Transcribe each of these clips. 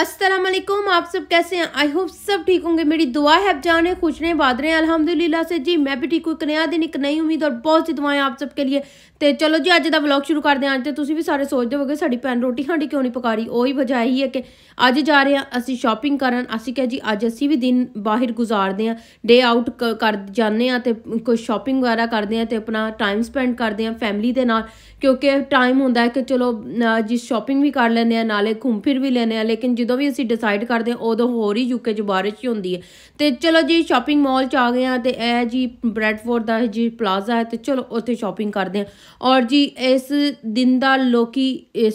असलम आप सब कैसे हैं आई होप सब ठीक होंगे मेरी दुआ है आप जाने खुश रहे बाद रहे हैं अल्हम्दुलिल्लाह से जी मैं भी ठीक हूँ एक नया दिन एक ਨਈ ਉਮੀਦ ਔਰ ਬਹੁਤ ਸੀ ਦੁਆएं ਆਪ ਸਭ ਕੇ ਲਈ ਤੇ ਚਲੋ ਜੀ ਅੱਜ ਦਾ ਵਲੌਗ ਸ਼ੁਰੂ ਕਰਦੇ ਹਾਂ ਅੱਜ ਤੇ ਤੁਸੀਂ ਵੀ ਸਾਰੇ ਸੋਚਦੇ ਹੋਗੇ ਸਾਡੀ ਭੈਣ ਰੋਟੀ ਖਾਂਡੀ ਕਿਉਂ ਨਹੀਂ ਪਕਾ ਰਹੀ ਉਹੀ ਵਜ੍ਹਾ ਹੀ ਹੈ ਕਿ ਅੱਜ ਜਾ ਰਹੇ ਹਾਂ ਅਸੀਂ ਸ਼ਾਪਿੰਗ ਕਰਨ ਅਸੀਂ ਕਹੇ ਜੀ ਅੱਜ ਅਸੀਂ ਵੀ ਦਿਨ ਬਾਹਰ ਗੁਜ਼ਾਰਦੇ ਹਾਂ ਡੇ ਆਊਟ ਕਰ ਜਾਂਦੇ ਹਾਂ ਤੇ ਕੋਈ ਸ਼ਾਪਿੰਗ ਵਗੈਰਾ ਕਰਦੇ ਹਾਂ ਤੇ ਆਪਣਾ ਟਾਈਮ ਸਪੈਂਡ ਕਰਦੇ ਹਾਂ ਫੈਮਿਲੀ ਦੇ ਨਾਲ ਕਿਉਂਕਿ ਟਾਈਮ ਹੁੰਦਾ ਹੈ ਕਿ ਚਲੋ ਜੀ ਸ਼ਾਪਿੰਗ ਵੀ ਕਰ ਲੈਂਦੇ ਆ ਨਾਲੇ ਘੁੰਮ ਫਿਰ ਵੀ ਲੈਂਦੇ ਆ ਲੇਕਿਨ ਜਦੋਂ ਵੀ ਅਸੀਂ ਡਿਸਾਈਡ ਕਰਦੇ ਹਾਂ ਉਦੋਂ ਹੋਰ ਹੀ ਯੂਕੇ 'ਚ ਬਾਰਿਸ਼ ਹੀ ਹੁੰਦੀ ਹੈ ਤੇ ਚਲੋ ਜੀ ਸ਼ਾਪਿੰਗ ਮਾਲ 'ਚ ਆ ਗਏ ਆ ਤੇ ਇਹ ਜੀ ਬ੍ਰੈਡਫੋਰਡ ਦਾ ਜੀ ਪਲਾਜ਼ਾ ਹੈ ਤੇ ਚਲੋ ਉੱਥੇ ਸ਼ਾਪਿੰਗ ਕਰਦੇ ਹਾਂ ਔਰ ਜੀ ਇਸ ਦਿਨ ਦਾ ਲੋਕੀ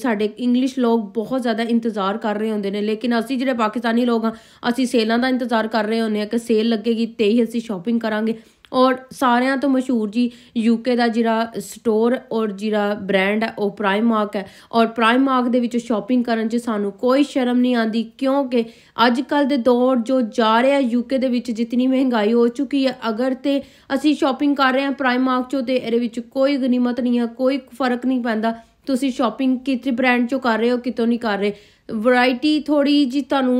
ਸਾਡੇ ਇੰਗਲਿਸ਼ ਲੋਕ ਬਹੁਤ ਜ਼ਿਆਦਾ ਇੰਤਜ਼ਾਰ ਕਰ ਰਹੇ ਹੁੰਦੇ ਨੇ ਲੇਕਿਨ ਅਸੀਂ ਜਿਹੜੇ ਪਾਕਿਸਤਾਨੀ ਲੋਕ ਆ ਅਸੀਂ ਸੇਲਾਂ ਦਾ ਇੰਤਜ਼ਾਰ ਕਰ ਰਹੇ ਹੁੰਦੇ ਆ ਕਿ ਸੇਲ ਲੱਗੇਗੀ ਤੇ ਹੀ ਅਸੀਂ ਸ਼ਾਪਿੰਗ ਕਰਾਂਗੇ ਔਰ ਸਾਰਿਆਂ ਤੋਂ ਮਸ਼ਹੂਰ ਜੀ ਯੂਕੇ ਦਾ ਜਿਹੜਾ ਸਟੋਰ ਔਰ ਜਿਹੜਾ ਬ੍ਰਾਂਡ ਹੈ ਉਹ ਪ੍ਰਾਈਮਾਰਕ ਹੈ ਔਰ ਪ੍ਰਾਈਮਾਰਕ ਦੇ ਵਿੱਚ ਸ਼ਾਪਿੰਗ ਕਰਨ 'ਚ ਸਾਨੂੰ ਕੋਈ ਸ਼ਰਮ ਨਹੀਂ ਆਂਦੀ ਕਿਉਂਕਿ ਅੱਜ ਕੱਲ ਦੇ ਦੌਰ ਜੋ ਜਾ ਰਿਹਾ ਯੂਕੇ ਦੇ ਵਿੱਚ ਜਿੰਨੀ ਮਹਿੰਗਾਈ ਹੋ ਚੁੱਕੀ ਹੈ ਅਗਰ ਤੇ ਅਸੀਂ ਸ਼ਾਪਿੰਗ ਕਰ ਰਹੇ ਹਾਂ ਪ੍ਰਾਈਮਾਰਕ 'ਚੋਂ ਤੇ ਇਹਦੇ ਵਿੱਚ ਕੋਈ ਗਨੀਮਤ ਨਹੀਂ ਹੈ ਕੋਈ ਫਰਕ ਨਹੀਂ ਪੈਂਦਾ ਤੁਸੀਂ ਸ਼ਾਪਿੰਗ ਕਿਤੇ ਬ੍ਰਾਂਡ 'ਚੋਂ ਕਰ ਰਹੇ ਹੋ ਕਿਤੋਂ ਨਹੀਂ ਕਰ ਰਹੇ ਵੈਰਾਈਟੀ ਥੋੜੀ ਜੀ ਤੁਹਾਨੂੰ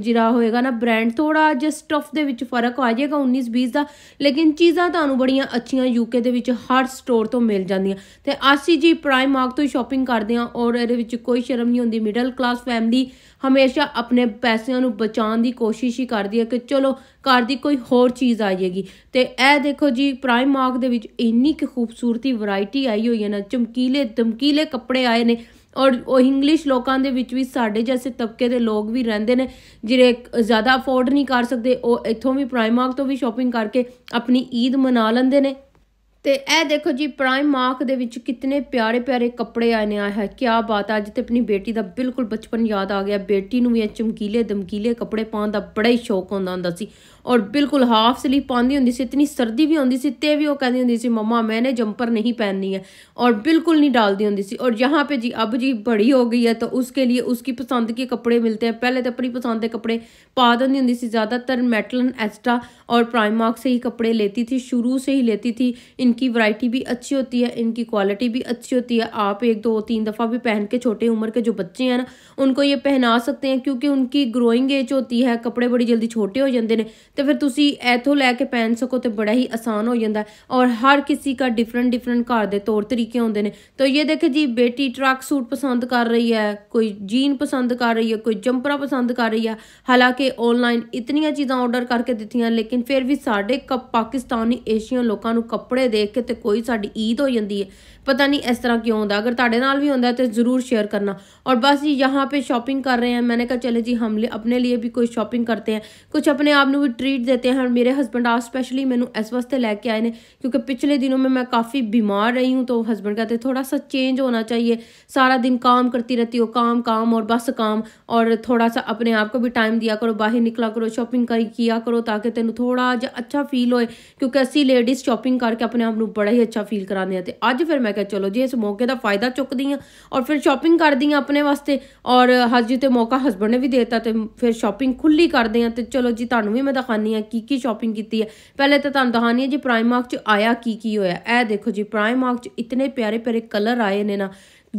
ਜਿਹੜਾ ਹੋਏਗਾ ਨਾ ਬ੍ਰਾਂਡ ਥੋੜਾ ਜਿਹਾ ਸਟਫ ਦੇ ਵਿੱਚ ਫਰਕ ਆ ਜਾਏਗਾ 19 20 ਦਾ ਲੇਕਿਨ ਚੀਜ਼ਾਂ ਤੁਹਾਨੂੰ ਬੜੀਆਂ ਅੱਛੀਆਂ ਯੂਕੇ ਦੇ ਵਿੱਚ ਹਰ ਸਟੋਰ ਤੋਂ ਮਿਲ ਜਾਂਦੀਆਂ ਤੇ ਅਸੀਂ ਜੀ ਪ੍ਰਾਈਮ ਮਾਰਕ ਤੋਂ ਸ਼ਾਪਿੰਗ ਕਰਦੇ ਹਾਂ ਔਰ ਇਹਦੇ ਵਿੱਚ ਕੋਈ ਸ਼ਰਮ ਨਹੀਂ ਹੁੰਦੀ ਮਿਡਲ ਕਲਾਸ ਫੈਮਿਲੀ ਹਮੇਸ਼ਾ ਆਪਣੇ ਪੈਸਿਆਂ ਨੂੰ ਬਚਾਉਣ ਦੀ ਕੋਸ਼ਿਸ਼ ਹੀ ਕਰਦੀ ਹੈ ਕਿ ਚਲੋ ਘਰ ਦੀ ਕੋਈ ਹੋਰ ਚੀਜ਼ ਆ ਜਾਏਗੀ ਤੇ ਇਹ ਦੇਖੋ ਜੀ ਪ੍ਰਾਈਮ ਮਾਰਕ ਦੇ ਵਿੱਚ ਇੰਨੀ ਕਿ ਖੂਬਸੂਰਤੀ ਵੈਰਾਈਟੀ ਆਈ ਹੋਈ ਹੈ ਨਾ ਚਮਕੀਲੇ ਧਮਕੀਲੇ ਕੱਪੜੇ ਆਏ ਨੇ ਔਰ ਉਹ ਇੰਗਲਿਸ਼ ਲੋਕਾਂ ਦੇ ਵਿੱਚ ਵੀ ਸਾਡੇ ਜੈਸੇ ਤਬਕੇ ਦੇ ਲੋਕ ਵੀ ਰਹਿੰਦੇ ਨੇ ਜਿਹੜੇ ਜ਼ਿਆਦਾ ਅਫੋਰਡ ਨਹੀਂ ਕਰ ਸਕਦੇ ਉਹ ਇੱਥੋਂ ਵੀ ਪ੍ਰਾਈਮਾਰਕ ਤੋਂ ਵੀ ਸ਼ਾਪਿੰਗ ਕਰਕੇ ਆਪਣੀ ਈਦ ਮਨਾ ਲੈਂਦੇ ਨੇ ਤੇ ਇਹ ਦੇਖੋ ਜੀ ਪ੍ਰਾਈਮ ਮਾਰਕ ਦੇ ਵਿੱਚ ਕਿੰਨੇ ਪਿਆਰੇ ਪਿਆਰੇ ਕੱਪੜੇ ਆਏ ਨੇ ਆਇਆ ਹੈ ਕੀ ਬਾਤ ਹੈ ਅੱਜ ਤੇ ਆਪਣੀ ਬੇਟੀ ਦਾ ਬਿਲਕੁਲ ਬਚਪਨ ਯਾਦ ਆ ਗਿਆ ਬੇਟੀ ਨੂੰ ਵੀ ਇਹ ਚਮਕੀਲੇ ਦਮਕੀਲੇ ਕੱਪੜੇ ਪਾਉਣ ਦਾ ਬੜਾ ਹੀ ਸ਼ੌਕ ਹੁੰਦਾ ਹੁੰਦਾ ਸੀ ਔਰ ਬਿਲਕੁਲ ਹਾਫ ਸਲੀਵ ਪਾਉਂਦੀ ਹੁੰਦੀ ਸੀ ਇਤਨੀ ਸਰਦੀ ਵੀ ਹੁੰਦੀ ਸੀ ਤੇ ਵੀ ਉਹ ਕਹਿੰਦੀ ਹੁੰਦੀ ਸੀ ਮਮਾ ਮੈਨੇ ਜੰਪਰ ਨਹੀਂ ਪਹਿਨਨੀ ਹੈ ਔਰ ਬਿਲਕੁਲ ਨਹੀਂ ਡਾਲਦੀ ਹੁੰਦੀ ਸੀ ਔਰ ਯਹਾਂ ਪੇ ਜੀ ਅਬ ਜੀ ਬੜੀ ਹੋ ਗਈ ਹੈ ਤਾਂ ਉਸਕੇ ਲਈ ਉਸਕੀ ਪਸੰਦ ਕੇ ਕੱਪੜੇ ਮਿਲਤੇ ਹੈ ਪਹਿਲੇ ਤਾਂ ਆਪਣੀ ਪਸੰਦ ਦੇ ਕੱਪੜੇ ਪਾ ਦਿੰਦੀ ਹੁੰਦੀ ਸੀ ਜ਼ਿਆਦਾਤਰ ਮੈਟਲਨ ਐਸਟਾ ਔਰ ਪ੍ਰਾਈਮਾਰਕ ਸੇ ਹੀ ਕੱਪੜੇ लेती थी ਸ਼ੁਰੂ ਸੇ ਹੀ लेती थी ਇਨ इनकी वैरायटी भी अच्छी होती है इनकी क्वालिटी भी अच्छी होती है आप एक दो तीन दफ़ा भी पहन के छोटे उम्र के जो बच्चे हैं ना उनको ये पहना सकते हैं क्योंकि उनकी ग्रोइंग एज होती है कपड़े बड़ी जल्दी छोटे ਹੋ ਜਾਂਦੇ ਨੇ ਤੇ ਫਿਰ ਤੁਸੀਂ ਇਥੋਂ ਲੈ ਕੇ ਪਹਿਨ ਸਕੋ ਤੇ ਬੜਾ ਹੀ ਆਸਾਨ ਹੋ ਜਾਂਦਾ ਔਰ ਹਰ ਕਿਸੇ ਦਾ ਡਿਫਰੈਂਟ ਡਿਫਰੈਂਟ ਘਰ ਦੇ ਤੌਰ ਤਰੀਕੇ ਹੁੰਦੇ ਨੇ ਤਾਂ ਇਹ ਦੇਖੇ ਜੀ ਬੇਟੀ ਟਰੱਕ ਸੂਟ ਪਸੰਦ ਕਰ ਰਹੀ ਹੈ ਕੋਈ ਜੀਨ ਪਸੰਦ ਕਰ ਰਹੀ ਹੈ ਕੋਈ ਜੰਪਰਾ ਪਸੰਦ ਕਰ ਰਹੀ ਹੈ ਹਾਲਾਂਕਿ ਆਨਲਾਈਨ ਇਤਨੀਆਂ ਚੀਜ਼ਾਂ ਆਰਡਰ ਕਰਕੇ ਦਿੱਤੀਆਂ ਲੇਕਿਨ ਫਿਰ ਵੀ ਸਾਡੇ ਪਾਕਿਸਤਾਨੀ ਏਸ਼ੀਅਨ ਲੋਕਾਂ ਨੂੰ ਕੱਪੜੇ ਦੇ ਦੇਖ ਕੇ ਤੇ ਕੋਈ ਸਾਡੀ ਈਦ ਹੋ ਜਾਂਦੀ ਹੈ पता नहीं इस तरह क्यों होता अगर ताड़े भी होता तो ज़रूर शेयर करना और बस यहाँ पे शॉपिंग कर रहे हैं मैंने कहा चले जी हम अपने लिए भी कोई शॉपिंग करते हैं कुछ अपने आप में भी ट्रीट देते हैं मेरे हस्बैंड आज स्पेशली मैंने इस वास्ते लैके आए ने क्योंकि पिछले दिनों में मैं काफ़ी बीमार रही हूँ तो हस्बैंड कहते थोड़ा सा चेंज होना चाहिए सारा दिन काम करती रहती हो काम काम और बस काम और थोड़ा सा अपने आप को भी टाइम दिया करो बाहर निकला करो शॉपिंग कर किया करो ताकि तेन थोड़ा जहा अच्छा फील होए क्योंकि असी लेडीज़ शॉपिंग करके अपने आप बड़ा ही अच्छा फील कराने तो अज फिर मैं क्या चलो जी इस मौके का फायदा चुक दी हाँ और फिर शॉपिंग कर दी अपने वास्ते और हजी तो मौका हसबेंड ने भी देता तो फिर शॉपिंग खुले कर दें तो चलो जी तू भी मैं दिखाई हाँ की शॉपिंग की है पहले तो तुम दिखाई जी प्राइमार्क च आया की की होया देखो जी प्राइमार्क च इतने प्यारे प्यारे कलर आए ने ना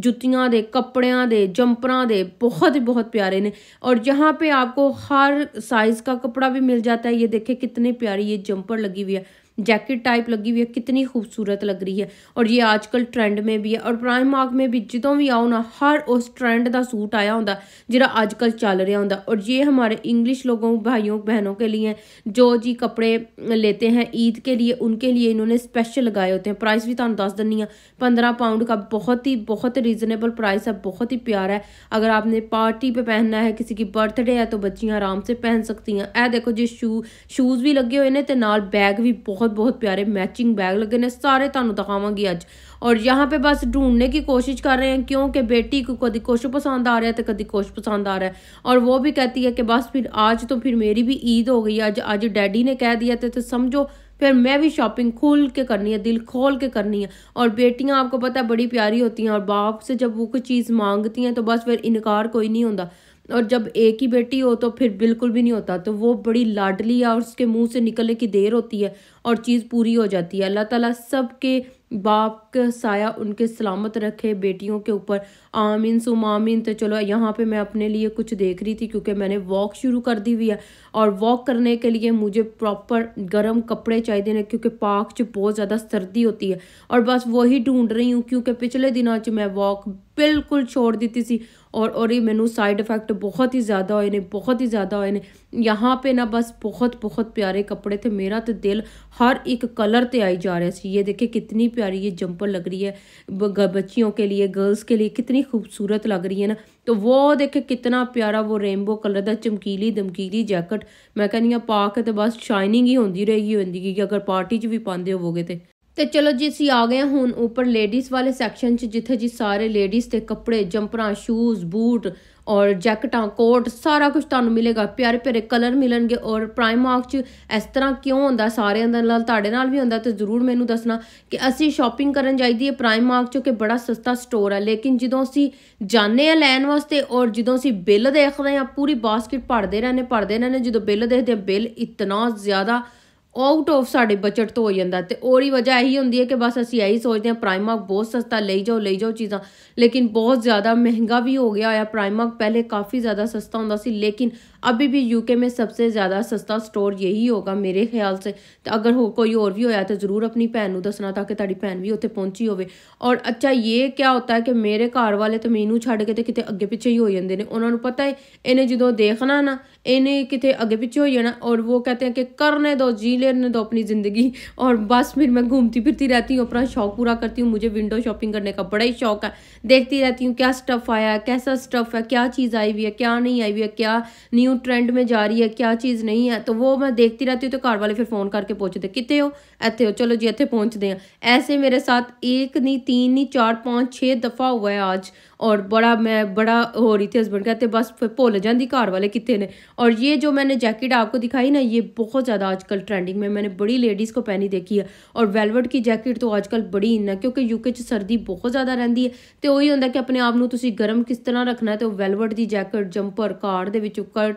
जुतियाँ दे कपड़िया दे जंपर दे बहुत ही बहुत प्यारे ने और जहाँ पे आपको हर साइज़ का कपड़ा भी मिल जाता है ये देखे कितनी प्यारी ये जंपर लगी हुई है जैकेट टाइप लगी हुई है कितनी खूबसूरत लग रही है और ये आजकल ट्रेंड में भी है और प्राइम मार्क में भी जो भी आओ ना हर उस ट्रेंड का सूट आया हों ਜਿਹੜਾ ਅੱਜਕੱਲ चल रहा हों और ये हमारे इंग्लिश लोगों भाइयों बहनों के लिए जो जी कपड़े लेते हैं ईद के लिए उनके लिए इन्होंने स्पेशल लगाए होते हैं प्राइस भी तुम दस ਦਿੰਨੀ हाँ पंद्रह पाउंड का बहुत ही बहुत रीजनेबल प्राइस है बहुत ही प्यारा है अगर आपने पार्टी पर पहनना है किसी की बर्थडे है तो बच्चियाँ आराम से पहन सकती हैं ए देखो जी शू शूज़ भी लगे हुए हैं तो बैग भी बहुत बहुत बहुत प्यारे मैचिंग बैग लगे ने सारे तुम दिखावगी अज और यहाँ पे बस ढूंढने की कोशिश कर रहे हैं क्योंकि बेटी को कभी कुछ पसंद आ रहा है तो कभी कुछ पसंद आ रहा है और वो भी कहती है कि बस फिर आज तो फिर मेरी भी ईद हो गई अज अज डैडी ने कह दिया तो समझो फिर मैं भी शॉपिंग खोल के करनी है दिल खोल के करनी है और बेटियां आपको पता है बड़ी प्यारी होती हैं और बाप से जब वो कोई चीज़ मांगती हैं तो बस फिर इनकार कोई नहीं होता और जब एक ही बेटी हो तो फिर बिल्कुल भी नहीं होता तो वो बड़ी लाडली और उसके मुंह से निकलने की देर होती है और चीज़ पूरी हो जाती है अल्लाह ताला सब के बाप का साया उनके सलामत रखे बेटियों के ऊपर आमिन सुम आमिन तो चलो यहाँ पे मैं अपने लिए कुछ देख रही थी क्योंकि मैंने वॉक शुरू कर दी हुई है और वॉक करने के लिए मुझे प्रॉपर गर्म कपड़े चाहिए ने क्योंकि पार्क च बहुत ज़्यादा सर्दी होती है और बस वही ढूंढ रही हूँ क्योंकि पिछले दिनों च मैं वॉक बिल्कुल छोड़ दी थी और और ये मैनू साइड इफ़ेक्ट बहुत ही ज़्यादा हुए ने बहुत ही ज़्यादा होए ने यहाँ पे ना बस बहुत बहुत प्यारे कपड़े थे मेरा तो दिल हर एक कलर ते आई जा रहा है ये देखिए कितनी प्यारी ये जंपर लग रही है बच्चियों के लिए गर्ल्स के लिए कितनी खूबसूरत लग रही है ना तो वो देखे कितना प्यारा वो रेनबो कलर का चमकीली दमकीली जैकट मैं कहनी हाँ पा के तो बस शाइनिंग ही होंगी रहेगी होंगी अगर पार्टी च भी पाते होवोगे तो ਤੇ ਚਲੋ ਜੀ ਅਸੀਂ ਆ ਗਏ ਹੁਣ ਉੱਪਰ ਲੇਡੀਜ਼ ਵਾਲੇ ਸੈਕਸ਼ਨ 'ਚ ਜਿੱਥੇ ਜੀ ਸਾਰੇ ਲੇਡੀਜ਼ ਦੇ ਕੱਪੜੇ ਜੰਪਰਾਂ ਸ਼ੂਜ਼ ਬੂਟ ਔਰ ਜੈਕਟਾਂ ਕੋਟ ਸਾਰਾ ਕੁਝ ਤੁਹਾਨੂੰ ਮਿਲੇਗਾ ਪਿਆਰੇ ਪਿਆਰੇ ਕਲਰ ਮਿਲਣਗੇ ਔਰ ਪ੍ਰਾਈਮਾਰਕ 'ਚ ਇਸ ਤਰ੍ਹਾਂ ਕਿਉਂ ਹੁੰਦਾ ਸਾਰਿਆਂ ਦੇ ਨਾਲ ਤੁਹਾਡੇ ਨਾਲ ਵੀ ਹੁੰਦਾ ਤੇ ਜ਼ਰੂਰ ਮੈਨੂੰ ਦੱਸਣਾ ਕਿ ਅਸੀਂ ਸ਼ਾਪਿੰਗ ਕਰਨ ਜਾਈਦੀ ਹੈ ਪ੍ਰਾਈਮਾਰਕ 'ਚ ਕਿ ਬੜਾ ਸਸਤਾ ਸਟੋਰ ਹੈ ਲੇਕਿਨ ਜਦੋਂ ਅਸੀਂ ਜਾਂਦੇ ਆ ਲੈਣ ਵਾਸਤੇ ਔਰ ਜਦੋਂ ਅਸੀਂ ਬਿੱਲ ਦੇਖਦੇ ਆ ਪੂਰੀ ਬਾਸਕਟ ਭਰਦੇ ਰਹਿੰਦੇ ਭਰਦੇ ਰਹਿੰਦੇ ਜਦੋਂ ਬਿੱਲ ਦੇਖਦੇ ਬਿੱਲ ਇਤਨਾ ਜ਼ਿਆਦਾ ਆਊਟ ਆਫ ਸਾਡੇ ਬਜਟ ਤੋਂ ਹੋ ਜਾਂਦਾ ਤੇ ਉਹਦੀ ਵਜ੍ਹਾ ਇਹੀ ਹੁੰਦੀ ਹੈ ਕਿ ਬਸ ਅਸੀਂ ਇਹੀ ਸੋਚਦੇ ਹਾਂ ਪ੍ਰਾਈਮਾਰਕ ਬਹੁਤ ਸਸਤਾ ਲਈ ਜਾਓ ਲਈ ਜਾਓ ਚੀਜ਼ਾਂ ਲੇਕਿਨ ਬਹੁਤ ਜ਼ਿਆਦਾ ਮਹਿੰਗਾ ਵੀ ਹੋ ਗਿਆ ਆ ਪ੍ਰਾਈਮਾਰਕ ਪਹਿਲੇ ਕਾਫੀ ਜ਼ਿਆਦਾ ਸਸਤਾ ਹੁੰਦਾ ਸੀ ਲੇਕਿਨ ਵੀ ਯੂਕੇ ਮੇ ਸਭ ਤੋਂ ਜ਼ਿਆਦਾ ਸਸਤਾ ਸਟੋਰ ਇਹੀ ਹੋਗਾ ਮੇਰੇ ਖਿਆਲ ਸੇ ਤੇ ਅਗਰ ਹੋ ਕੋਈ ਹੋਰ ਵੀ ਹੋਇਆ ਤਾਂ ਜ਼ਰੂਰ ਆਪਣੀ ਭੈਣ ਨੂੰ ਦੱਸਣਾ ਤਾਂ ਕਿ ਤੁਹਾਡੀ ਭੈਣ ਵੀ ਉੱਥੇ ਪਹੁੰਚੀ ਹੋਵੇ ਔਰ ਅੱਛਾ ਇਹ ਕੀ ਹੁੰਦਾ ਹੈ ਕਿ ਮੇਰੇ ਘਰ ਵਾਲੇ ਤਾਂ ਮੈਨੂੰ ਛੱਡ ਕੇ ਤੇ ਕਿਤੇ ਅੱਗੇ ਪਿੱਛੇ ਹੀ ਹੋ ਜਾਂਦੇ ਨੇ ਉਹਨਾਂ ਨੂੰ ਪਤਾ ਹੈ ਇਹਨੇ ਜਦੋਂ ਦੇਖਣਾ ਨਾ इन्हें कितने आगे पीछे हो जाना और वो कहते हैं कि करने दो जी लेने दो अपनी ज़िंदगी और बस फिर मैं घूमती फिरती रहती हूँ अपना शौक पूरा करती हूँ मुझे विंडो शॉपिंग करने का बड़ा ही शौक है देखती रहती हूँ क्या स्टफ़ आया है कैसा स्टफ़ है क्या चीज़ आई हुई है क्या नहीं आई हुई है क्या न्यू ट्रेंड में जा रही है क्या चीज़ नहीं है तो वो मैं देखती रहती हूँ तो घर वाले फिर फ़ोन करके पूछते कितने हो इतने हो चलो जी इतने पहुँचते हैं ऐसे मेरे साथ एक नहीं तीन नहीं चार पाँच छः दफ़ा हुआ है आज और बड़ा मैं बड़ा हो रही थी हस्बैंड कहते तो बस फिर भुल जाती घर वाले कितने ने और ये जो मैंने जैकेट आपको दिखाई ना ये बहुत ज़्यादा आजकल ट्रेंडिंग में मैंने बड़ी लेडीज़ को पहनी देखी है और वेलवेट की जैकेट तो आजकल बड़ी इन क्योंकि यूके च सर्दी बहुत ज़्यादा रहती है तो उ होंगे कि अपने आप ਨੂੰ गर्म किस तरह रखना तो ਤੇ की जैकेट जंपर कार ਜੰਪਰ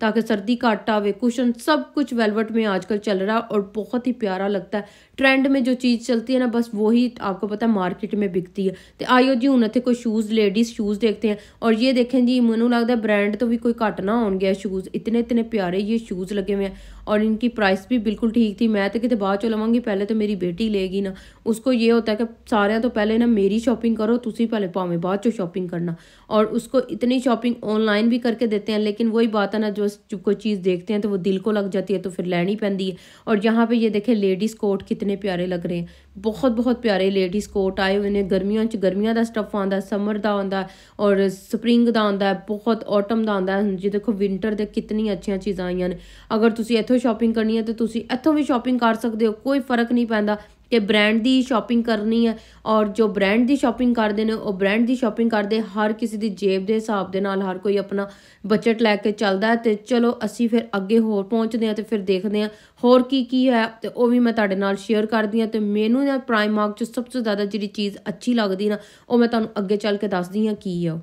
ताकि सर्दी ਵਿੱਚ ਕਰਟਨ कुशन सब कुछ वेलवट में आजकल चल रहा और बहुत ही प्यारा लगता है ट्रेंड में जो चीज़ चलती है ना बस वही आपको पता है मार्केट में बिकती है तो आइयो जी हूँ इतने कोई शूज़ ले लेडीज़ शूज़ देखते हैं और ये देखें जी मैं लगता है ब्रांड तो भी कोई घट ना हो गया शूज़ इतने इतने प्यारे ये शूज़ लगे हुए हैं और इनकी प्राइस भी बिल्कुल ठीक थी मैं तो कितने बाद चो लवांगी पहले तो मेरी बेटी लेगी ना उसको ये होता है कि सारे तो पहले ना मेरी शॉपिंग करो तुम पहले भावे बाद चो शॉपिंग करना और उसको इतनी शॉपिंग ऑनलाइन भी करके देते हैं लेकिन वही बात है ना जो कोई चीज़ देखते हैं तो वो दिल को लग जाती है तो फिर लेनी पैंती है और यहाँ पर ये देखें लेडीज़ कोट कितने प्यारे लग रहे हैं ਬਹੁਤ ਬਹੁਤ ਪਿਆਰੇ ਲੇਡੀਜ਼ ਕੋਟ ਆਏ ਹੋਏ ਨੇ ਗਰਮੀਆਂ 'ਚ ਗਰਮੀਆਂ ਦਾ ਸਟੱਫ ਆਉਂਦਾ ਸਮਰ ਦਾ ਆਉਂਦਾ ਔਰ ਸਪ੍ਰਿੰਗ ਦਾ ਆਉਂਦਾ ਬਹੁਤ ਆਟਮ ਦਾ ਆਉਂਦਾ ਜੀ ਦੇਖੋ ਵਿంటర్ ਦੇ ਕਿੰਨੀ ਅੱਛੀਆਂ ਚੀਜ਼ਾਂ ਆਈਆਂ ਨੇ ਅਗਰ ਤੁਸੀਂ ਇੱਥੋਂ ਸ਼ਾਪਿੰਗ ਕਰਨੀ ਹੈ ਤੇ ਤੁਸੀਂ ਇੱਥੋਂ ਵੀ ਸ਼ਾਪਿੰਗ ਕਰ ਸਕਦੇ ਹੋ ਕੋਈ ਫਰਕ ਨਹੀਂ ਪੈਂਦਾ ਕਿ ਬ੍ਰਾਂਡ ਦੀ ਸ਼ਾਪਿੰਗ ਕਰਨੀ ਹੈ ਔਰ ਜੋ ਬ੍ਰਾਂਡ ਦੀ ਸ਼ਾਪਿੰਗ ਕਰਦੇ ਨੇ ਉਹ ਬ੍ਰਾਂਡ ਦੀ ਸ਼ਾਪਿੰਗ ਕਰਦੇ ਹਰ ਕਿਸੇ ਦੀ ਜੇਬ ਦੇ ਹਿਸਾਬ ਦੇ ਨਾਲ ਹਰ ਕੋਈ ਆਪਣਾ ਬਜਟ ਲੈ ਕੇ ਚੱਲਦਾ ਹੈ ਤੇ ਚਲੋ ਅਸੀਂ ਫਿਰ ਅੱਗੇ ਹੋਰ ਪਹੁੰਚਦੇ ਹਾਂ ਤੇ ਫਿਰ ਦੇਖਦੇ ਹਾਂ ਹੋਰ ਕੀ ਕੀ ਹੈ ਤੇ ਉਹ ਵੀ ਮੈਂ ਤੁਹਾਡੇ ਨਾਲ ਸ਼ੇਅਰ ਕਰਦੀ ਹਾਂ ਤੇ ਮੈਨੂੰ ਨਾ ਮਾਰਕ ਚ ਸਭ ਤੋਂ ਜ਼ਿਆਦਾ ਜਿਹੜੀ ਚੀਜ਼ ਅੱਛੀ ਲੱਗਦੀ ਨਾ ਉਹ ਮੈਂ ਤੁਹਾਨੂੰ ਅੱਗੇ ਚੱਲ ਕੇ ਦੱਸਦੀ ਹਾਂ ਕੀ ਹੈ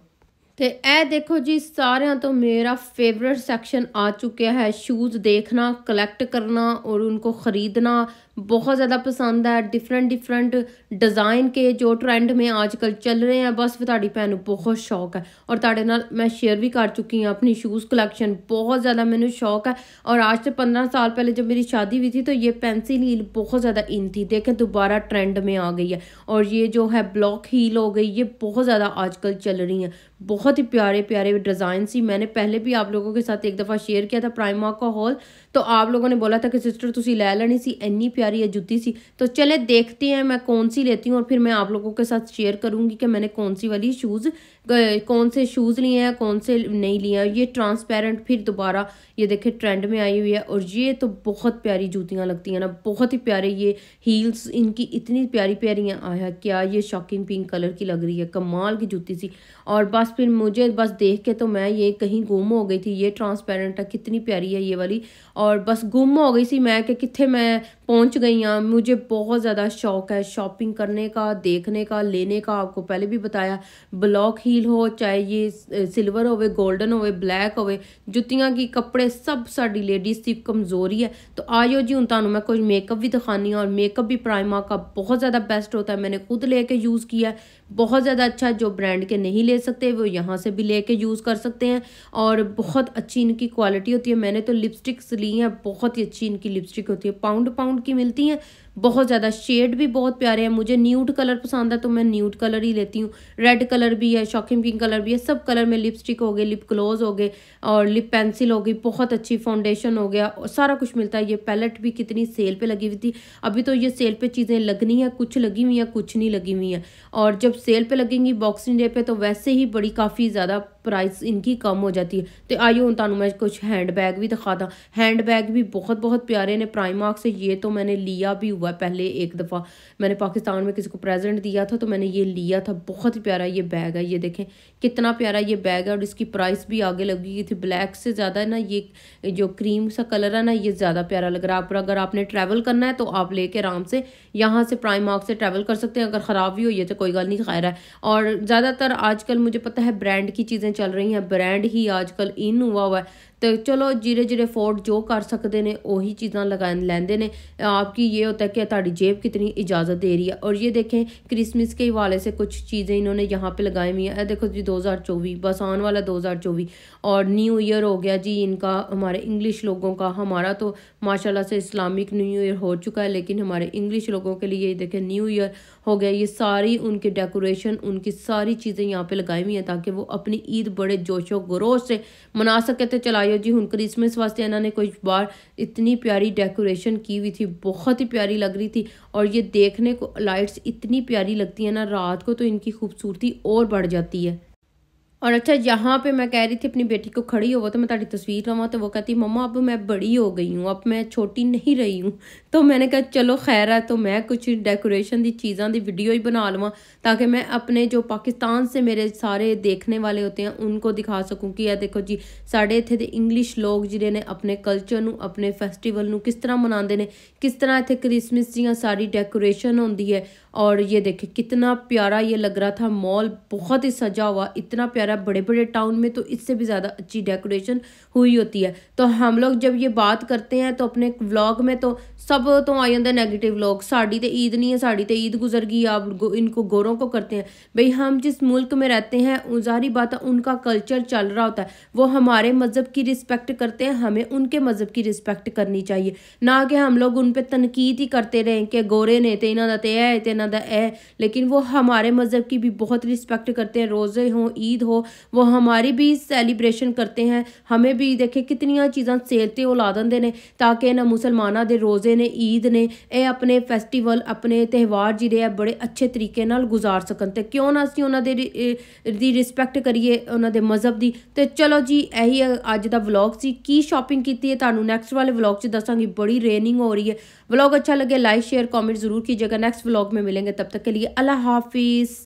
ਤੇ ਇਹ ਦੇਖੋ ਜੀ ਸਾਰਿਆਂ ਤੋਂ ਮੇਰਾ ਫੇਵਰਿਟ ਸੈਕਸ਼ਨ ਆ ਚੁੱਕਿਆ ਹੈ ਸ਼ੂਜ਼ ਦੇਖਣਾ ਕਲੈਕਟ ਕਰਨਾ ਔਰ ਨੂੰ ਖਰੀਦਣਾ बहुत ज़्यादा पसंद है डिफरेंट डिफरेंट डिज़ाइन के जो ट्रेंड में आजकल चल रहे हैं बस ਤੁਹਾਡੀ भैन बहुत शौक है और ताड़े ना मैं शेयर भी कर चुकी हूँ अपनी शूज़ कलेक्शन बहुत ज़्यादा मैं शौक है और आज से पंद्रह साल पहले जब मेरी शादी हुई थी तो ये पेंसिल हील बहुत ज़्यादा इन थी देखें दोबारा ट्रेंड में आ गई है और ये जो है ब्लॉक हील हो गई ये बहुत ज़्यादा आजकल चल रही हैं बहुत ही प्यारे प्यारे डिज़ाइन सी मैंने पहले भी आप लोगों के साथ एक दफ़ा शेयर किया था प्राइमा का हॉल तो आप लोगों ने बोला था कि सिस्टर तुम लै लेनी सी इन्नी प्यारी है जुती सी तो चले देखते हैं मैं कौन सी लेती हूँ और फिर मैं आप लोगों के साथ शेयर करूँगी कि मैंने कौन सी वाली शूज़ कौन से शूज़ लिए हैं कौन से नहीं लिए हैं ये ट्रांसपेरेंट फिर दोबारा ये देखे ट्रेंड में आई हुई है और ये तो बहुत प्यारी जूतियाँ लगती हैं ना बहुत ही प्यारे ये हील्स इनकी इतनी प्यारी प्यारी हैं आया क्या ये शॉकिंग पिंक कलर की लग रही है कमाल की जूती सी और बस फिर मुझे बस देख के तो मैं ये कहीं गुम हो गई थी ये ट्रांसपेरेंट है कितनी प्यारी है ये वाली और बस गुम हो गई सी मैं कि कितने मैं पहुंच गई हैं मुझे बहुत ज़्यादा शौक है शॉपिंग करने का देखने का लेने का आपको पहले भी बताया ब्लॉक हील हो चाहे ये सिल्वर होवे गोल्डन होवे ब्लैक होवे जुतियाँ की कपड़े सब साड़ी लेडीज़ की कमज़ोरी है तो आयो जी हूँ ਤੁਹਾਨੂੰ मैं कुछ मेकअप भी ਦਿਖਾਨੀ ਹਾਂ ਔਰ ਮੇਕਅਪ प्राइमा का बहुत ज़्यादा बेस्ट होता है मैंने खुद ले यूज़ किया बहुत ज़्यादा अच्छा जो ब्रांड के नहीं ले सकते वो यहाँ से भी ले यूज़ कर सकते हैं और बहुत अच्छी इनकी क्वालिटी होती है मैंने तो लिपस्टिक्स ली हैं बहुत ही अच्छी इनकी लिपस्टिक होती है पाउंड पाउंड उनकी मिलती हैं बहुत ज़्यादा शेड भी बहुत प्यारे हैं मुझे न्यूट कलर पसंद है तो मैं न्यूट कलर ही लेती हूँ रेड कलर भी है शॉकिंग पिंक कलर भी है सब कलर में लिपस्टिक हो गए लिप ग्लोज हो गए और लिप पेंसिल हो गई बहुत अच्छी फाउंडेशन हो गया और सारा कुछ मिलता है ये पैलेट भी कितनी सेल पर लगी हुई थी अभी तो ये सेल पर चीज़ें लगनी है कुछ लगी हुई हैं कुछ नहीं लगी हुई हैं और जब सेल पर लगेंगी बॉक्सिंग डे पर तो वैसे ही बड़ी काफ़ी ज़्यादा प्राइस इनकी कम हो जाती है तो आई हूँ तुम मैं कुछ हैंड बैग भी दिखाता हैंड बैग भी बहुत बहुत प्यारे ने प्राइमार्क से ये तो मैंने लिया भी हुआ हुआ है पहले एक दफ़ा मैंने पाकिस्तान में किसी को प्रेजेंट दिया था तो मैंने ये लिया था बहुत ही प्यारा ये बैग है ये देखें कितना प्यारा ये बैग है और इसकी प्राइस भी आगे लगी हुई थी ब्लैक से ज़्यादा ना ये जो क्रीम सा कलर है ना ये ज़्यादा प्यारा लग रहा है आप अगर आपने ट्रैवल करना है तो आप ले आराम से यहाँ से प्राइम मार्क से ट्रैवल कर सकते हैं अगर ख़राब भी हो ये तो कोई गल नहीं खैर है और ज़्यादातर आजकल मुझे पता है ब्रांड की चीज़ें चल रही हैं ब्रांड ही आजकल इन हुआ हुआ है तो चलो जिरे जिरे फोर्ड जो कर सकते हैं चीज़ा लगा लेंगे ने आपकी ये होता है कि ताड़ी जेब कितनी इजाज़त दे रही है और ये देखें क्रिसमस के हवाले से कुछ चीज़ें इन्होंने यहाँ पर लगाई हुई हैं देखो जी दो चौबीस बस आने वाला दो हज़ार चौबीस और न्यू ईयर हो गया जी इनका हमारे इंग्लिश लोगों का हमारा तो माशाला से इस्लामिक न्यू ईयर हो चुका है लेकिन हमारे इंग्लिश लोगों के लिए देखें न्यू ईयर हो गया ये सारी उनकी डेकोरेशन उनकी सारी चीज़ें यहाँ पे लगाई हुई हैं ताकि वो अपनी ईद बड़े जोशो गरोश से मना सके तो चलाइयो जी हूँ क्रिसमस वास्ते इन्होंने कुछ बार इतनी प्यारी डेकोरेशन की हुई थी बहुत ही प्यारी लग रही थी और ये देखने को लाइट्स इतनी प्यारी लगती है ना रात को तो इनकी खूबसूरती और बढ़ जाती है और अच्छा यहाँ पे मैं कह रही थी अपनी बेटी को खड़ी होवो तो मैं तारी तस्वीर लवा तो वो कहती मम्मा अब मैं बड़ी हो गई हूँ अब मैं छोटी नहीं रही हूँ तो मैंने कहा चलो खैर है तो मैं कुछ डेकोरेशन की चीज़ों की वीडियो ही बना लवा ताकि मैं अपने जो पाकिस्तान से मेरे सारे देखने वाले होते हैं उनको दिखा सकूँ कि यह देखो जी साढ़े इतने के इंग्लिश लोग जिले ने अपने कल्चर न अपने फैसटिवल किस तरह मनाते हैं किस तरह इतने क्रिसमस दियाँ सारी डेकोरेशन होंगी है और ये देखे कितना प्यारा ये लग रहा था मॉल बहुत ही सजा हुआ इतना प्यारा वगैरह बड़े बड़े टाउन में तो इससे भी ज़्यादा अच्छी डेकोरेशन हुई होती है तो हम लोग जब ये बात करते हैं तो अपने व्लॉग में तो तो आ ਆ ਜਾਂਦਾ व्लॉग साड़ी तो ईद नहीं है साड़ी तो ईद गुजर गई आप गो, इनको गोरों को करते हैं भाई हम जिस मुल्क में रहते हैं उजारी बात है उनका कल्चर चल रहा होता है वो हमारे मज़हब की रिस्पेक्ट करते हैं हमें उनके मज़हब की रिस्पेक्ट करनी चाहिए ना कि हम लोग उन पर तनकीद ही करते रहें कि गोरे ने तो इन्हों तो है तो इन्हों का है लेकिन वो हमारे मज़हब की भी बहुत रिस्पेक्ट करते हैं रोज़े हों ईद हो ਵੋ ਹਮਾਰੀ ਵੀ ਸੈਲੀਬ੍ਰੇਸ਼ਨ ਕਰਤੇ ਹੈ ਹਮੇ ਵੀ ਦੇਖੇ ਕਿਤਨੀਆਂ ਚੀਜ਼ਾਂ ਸੇਲ ਤੇ ਉਲਾ ਦਿੰਦੇ ਨੇ ਤਾਂ ਕਿ ਇਹਨਾਂ ਮੁਸਲਮਾਨਾਂ ਦੇ ਰੋਜ਼ੇ ਨੇ ਈਦ ਨੇ ਇਹ ਆਪਣੇ ਫੈਸਟੀਵਲ ਆਪਣੇ ਤਿਹਵਾਰ ਜਿਹੜੇ ਆ ਬੜੇ ਅੱਛੇ ਤਰੀਕੇ ਨਾਲ ਗੁਜ਼ਾਰ ਸਕਣ ਤੇ ਕਿਉਂ ਨਾ ਅਸੀਂ ਉਹਨਾਂ ਦੇ ਦੀ ਰਿਸਪੈਕਟ ਕਰੀਏ ਉਹਨਾਂ ਦੇ ਮਜ਼ਹਬ ਦੀ ਤੇ ਚਲੋ ਜੀ ਇਹੀ ਅੱਜ ਦਾ ਵਲੌਗ ਸੀ ਕੀ ਸ਼ਾਪਿੰਗ ਕੀਤੀ ਹੈ ਤੁਹਾਨੂੰ ਨੈਕਸਟ ਵਾਲੇ ਵਲੌਗ 'ਚ ਦੱਸਾਂਗੀ ਬੜੀ ਰੇਨਿੰਗ ਹੋ ਰਹੀ ਹੈ ਵਲੌਗ ਅੱਛਾ ਲੱਗੇ ਲਾਈਕ ਸ਼ੇਅਰ ਕਮੈਂਟ ਜ਼ਰੂਰ ਕੀਜੀਏਗਾ ਨੈਕਸਟ ਵਲੌਗ ਮੇ मिलेंगे ਤਬ ਤੱਕ ਕੇ ਲਈ ਅੱਲਾ ਹਾਫਿਜ਼